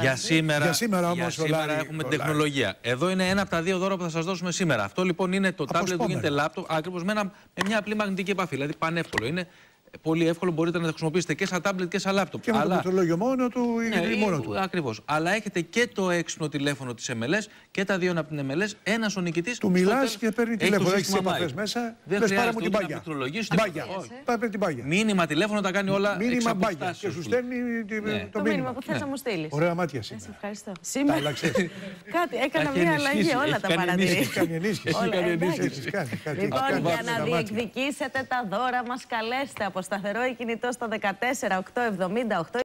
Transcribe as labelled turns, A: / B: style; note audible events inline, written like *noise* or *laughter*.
A: Για σήμερα, για σήμερα, όμως σήμερα έχουμε την
B: τεχνολογία. Εδώ είναι ένα από τα δύο δώρα που θα σας δώσουμε σήμερα. Αυτό λοιπόν είναι το τάμπλετ που γίνεται λάπτοπ, ακριβώς με, με μια απλή μαγνητική επαφή. Δηλαδή πανεύκολο. Είναι ε, πολύ εύκολο μπορείτε να τα χρησιμοποιήσετε και σαν τάμπλετ και σαν λάπτοπ. Και αλλά... με το
C: λόγιο μόνο του ή ναι, μόνο ή... του.
B: Ακριβώς. Αλλά έχετε και το έξυπνο τηλέφωνο της MLS και τα δύο από την MLS. Ένας ο νικητής. Του μιλά
A: και παίρνει τηλέφωνο. Έχεις επαφές μέσα. Δεν λες πάρα μου την πάγια. Μπάγια. Παίρνει την πάγια. Μήνυμα τηλέφωνο τα κάνει όλα. Μήνυμα μπάγια. Και σου στέλνει ναι. το μήνυμα που θες να μου στείλεις. Ωραία μάτια σήμερα. Σε
D: ευχαριστώ. Σήμερα. *laughs* Κάτι έκανα μια αλλαγή. Όλα τα παρατηρήσα. Έχει κάνει ενίσχυση. Λοιπόν, για να διεκδικήσετε τα δώρα μας καλέστε από σταθερό ή κινητός στα 14, 8, 8...